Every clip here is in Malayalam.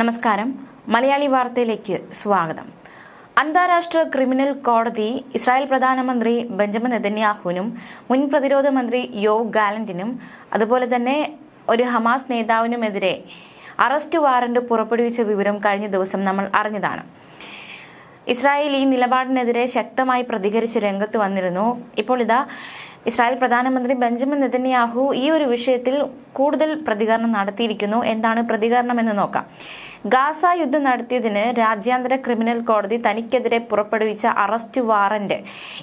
നമസ്കാരം മലയാളി വാർത്തയിലേക്ക് സ്വാഗതം അന്താരാഷ്ട്ര ക്രിമിനൽ കോടതി ഇസ്രായേൽ പ്രധാനമന്ത്രി ബെഞ്ചമിൻ നെതന്യാഹുവിനും മുൻ പ്രതിരോധ മന്ത്രി യോ ഗാലന്റിനും അതുപോലെ തന്നെ ഒരു ഹമാസ് നേതാവിനുമെതിരെ അറസ്റ്റ് വാറന്റ് പുറപ്പെടുവിച്ച വിവരം കഴിഞ്ഞ ദിവസം നമ്മൾ അറിഞ്ഞതാണ് ഇസ്രായേൽ ഈ നിലപാടിനെതിരെ ശക്തമായി പ്രതികരിച്ച് രംഗത്ത് വന്നിരുന്നു ഇപ്പോൾ ഇതാ ഇസ്രായേൽ പ്രധാനമന്ത്രി ബെഞ്ചമിൻ നെതന്യാഹു ഈ ഒരു വിഷയത്തിൽ കൂടുതൽ പ്രതികരണം നടത്തിയിരിക്കുന്നു എന്താണ് പ്രതികരണം എന്ന് നോക്കാം ഗാസ യുദ്ധം നടത്തിയതിന് രാജ്യാന്തര ക്രിമിനൽ കോടതി തനിക്കെതിരെ പുറപ്പെടുവിച്ച അറസ്റ്റ് വാറന്റ്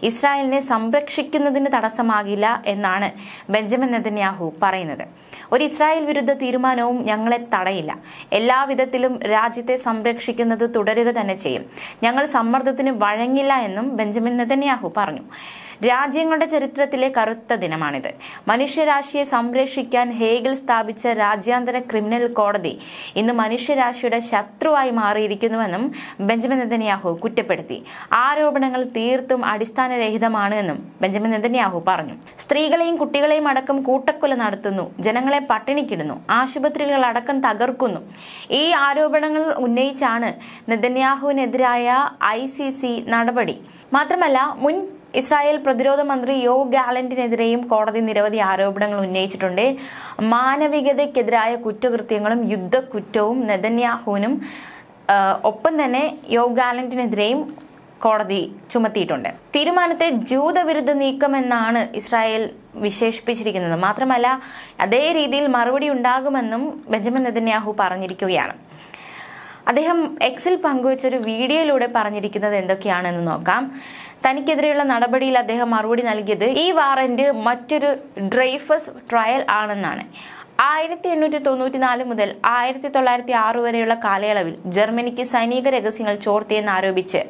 ഇസ്രായേലിനെ സംരക്ഷിക്കുന്നതിന് തടസ്സമാകില്ല എന്നാണ് ബെഞ്ചമിൻ നെതന്യാഹു പറയുന്നത് ഒരു ഇസ്രായേൽ വിരുദ്ധ തീരുമാനവും ഞങ്ങളെ തടയില്ല എല്ലാവിധത്തിലും രാജ്യത്തെ സംരക്ഷിക്കുന്നത് തുടരുക തന്നെ ചെയ്യും ഞങ്ങൾ സമ്മർദ്ദത്തിന് വഴങ്ങില്ല എന്നും ബെഞ്ചമിൻ നെതന്യാഹു പറഞ്ഞു രാജ്യങ്ങളുടെ ചരിത്രത്തിലെ കറുത്ത ദിനമാണിത് മനുഷ്യരാശിയെ സംരക്ഷിക്കാൻ ഹേഗിൽ സ്ഥാപിച്ച രാജ്യാന്തര ക്രിമിനൽ കോടതി ഇന്ന് മനുഷ്യരാശിയുടെ ശത്രുവായി മാറിയിരിക്കുന്നുവെന്നും ബെഞ്ചമിൻ നെതന്യാഹു കുറ്റപ്പെടുത്തി ആരോപണങ്ങൾ തീർത്തും അടിസ്ഥാനരഹിതമാണ് എന്നും ബെഞ്ചമിൻ നെതന്യാഹു പറഞ്ഞു സ്ത്രീകളെയും കുട്ടികളെയും അടക്കം കൂട്ടക്കൊല നടത്തുന്നു ജനങ്ങളെ പട്ടിണിക്കിടുന്നു ആശുപത്രികൾ അടക്കം തകർക്കുന്നു ഈ ആരോപണങ്ങൾ ഉന്നയിച്ചാണ് നെതന്യാഹുവിനെതിരായ ഐ നടപടി മാത്രമല്ല മുൻ ഇസ്രായേൽ പ്രതിരോധ മന്ത്രി യോ ഗാലന്റിനെതിരെയും കോടതി നിരവധി ആരോപണങ്ങൾ ഉന്നയിച്ചിട്ടുണ്ട് മാനവികതയ്ക്കെതിരായ കുറ്റകൃത്യങ്ങളും യുദ്ധക്കുറ്റവും നെതന്യാഹുവിനും ഒപ്പം തന്നെ യോ ഗാലന്റിനെതിരെയും കോടതി ചുമത്തിയിട്ടുണ്ട് തീരുമാനത്തെ ജൂതവിരുദ്ധ നീക്കം എന്നാണ് ഇസ്രായേൽ വിശേഷിപ്പിച്ചിരിക്കുന്നത് മാത്രമല്ല അതേ രീതിയിൽ മറുപടി ഉണ്ടാകുമെന്നും ബെഞ്ചമിൻ നെതന്യാഹു പറഞ്ഞിരിക്കുകയാണ് അദ്ദേഹം എക്സിൽ പങ്കുവച്ചൊരു വീഡിയോയിലൂടെ പറഞ്ഞിരിക്കുന്നത് എന്തൊക്കെയാണെന്ന് നോക്കാം തനിക്കെതിരെയുള്ള നടപടിയിൽ അദ്ദേഹം മറുപടി നൽകിയത് ഈ വാറന്റ് മറ്റൊരു ഡ്രൈഫസ് ട്രയൽ ആണെന്നാണ് ആയിരത്തി എണ്ണൂറ്റി തൊണ്ണൂറ്റി നാല് മുതൽ ആയിരത്തി തൊള്ളായിരത്തി ആറ് വരെയുള്ള കാലയളവിൽ ജർമ്മനിക്ക് സൈനിക രഹസ്യങ്ങൾ ചോർത്തിയെന്ന് ആരോപിച്ച്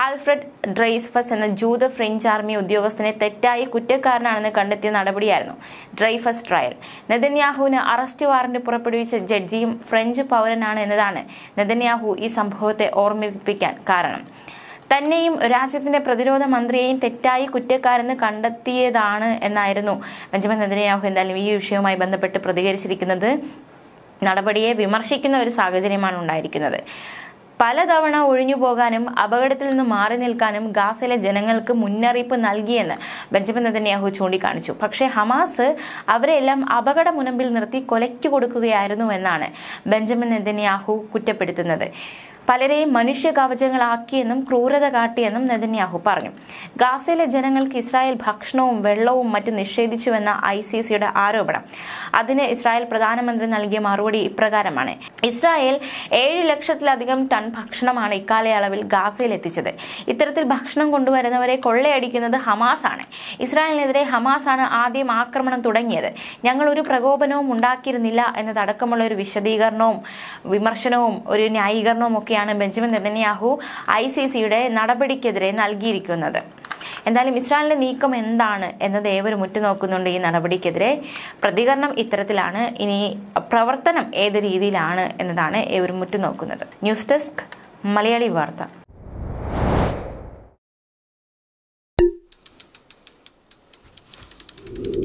ആൽഫ്രഡ് ഡ്രൈഫസ് എന്ന ജൂത ഫ്രഞ്ച് ആർമി ഉദ്യോഗസ്ഥനെ തെറ്റായി കുറ്റക്കാരനാണെന്ന് കണ്ടെത്തിയ നടപടിയായിരുന്നു ഡ്രൈഫസ് ട്രയൽ നെതന്യാഹുവിന് അറസ്റ്റ് വാറന്റ് പുറപ്പെടുവിച്ച ജഡ്ജിയും ഫ്രഞ്ച് പൗരനാണ് എന്നതാണ് നെതന്യാഹു ഈ സംഭവത്തെ ഓർമ്മിപ്പിക്കാൻ കാരണം തന്നെയും രാജ്യത്തിന്റെ പ്രതിരോധ മന്ത്രിയെയും തെറ്റായി കുറ്റക്കാരെന്ന് കണ്ടെത്തിയതാണ് എന്നായിരുന്നു ബെഞ്ചമിൻ നെതന്യാഹു എന്തായാലും ഈ വിഷയവുമായി ബന്ധപ്പെട്ട് പ്രതികരിച്ചിരിക്കുന്നത് നടപടിയെ വിമർശിക്കുന്ന ഒരു സാഹചര്യമാണ് ഉണ്ടായിരിക്കുന്നത് പലതവണ ഒഴിഞ്ഞു പോകാനും അപകടത്തിൽ നിന്ന് മാറി നിൽക്കാനും ഗാസയിലെ ജനങ്ങൾക്ക് മുന്നറിയിപ്പ് നൽകിയെന്ന് ബെഞ്ചമിൻ നെതന്യാഹു ചൂണ്ടിക്കാണിച്ചു പക്ഷേ ഹമാസ് അവരെല്ലാം അപകട മുനമ്പിൽ നിർത്തി കൊലയ്ക്ക് കൊടുക്കുകയായിരുന്നു എന്നാണ് ബെഞ്ചമിൻ നെതന്യാഹു കുറ്റപ്പെടുത്തുന്നത് പലരെയും മനുഷ്യ കവചങ്ങളാക്കിയെന്നും ക്രൂരത കാട്ടിയെന്നും നെതന്യാഹു പറഞ്ഞു ഗാസയിലെ ജനങ്ങൾക്ക് ഇസ്രായേൽ ഭക്ഷണവും വെള്ളവും മറ്റും നിഷേധിച്ചുവെന്ന ഐ സി സിയുടെ ആരോപണം അതിന് ഇസ്രായേൽ പ്രധാനമന്ത്രി നൽകിയ മറുപടി ഇപ്രകാരമാണ് ഇസ്രായേൽ ഏഴ് ലക്ഷത്തിലധികം ടൺ ഭക്ഷണമാണ് ഇക്കാലയളവിൽ ഗാസയിൽ എത്തിച്ചത് ഇത്തരത്തിൽ ഭക്ഷണം കൊണ്ടുവരുന്നവരെ കൊള്ളയടിക്കുന്നത് ഹമാസ് ആണ് ഇസ്രായേലിനെതിരെ ഹമാസ് ആണ് ആദ്യം ആക്രമണം തുടങ്ങിയത് ഞങ്ങൾ ഒരു പ്രകോപനവും ഉണ്ടാക്കിയിരുന്നില്ല എന്നതടക്കമുള്ള ഒരു വിശദീകരണവും വിമർശനവും ഒരു ന്യായീകരണവും ഒക്കെ മറുപടിയാണ് ബെഞ്ചമിൻ നെതന്യാഹു ഐ സി സിയുടെ നടപടിക്കെതിരെ നൽകിയിരിക്കുന്നത് എന്തായാലും ഇസ്രായേലിന്റെ നീക്കം എന്താണ് എന്നത് ഏവരും ഉറ്റുനോക്കുന്നുണ്ട് ഈ നടപടിക്കെതിരെ പ്രതികരണം ഇത്തരത്തിലാണ് ഇനി പ്രവർത്തനം ഏത് രീതിയിലാണ് എന്നതാണ് ഏവരും ഉറ്റുനോക്കുന്നത് ന്യൂസ് ഡെസ്ക് മലയാളി വാർത്ത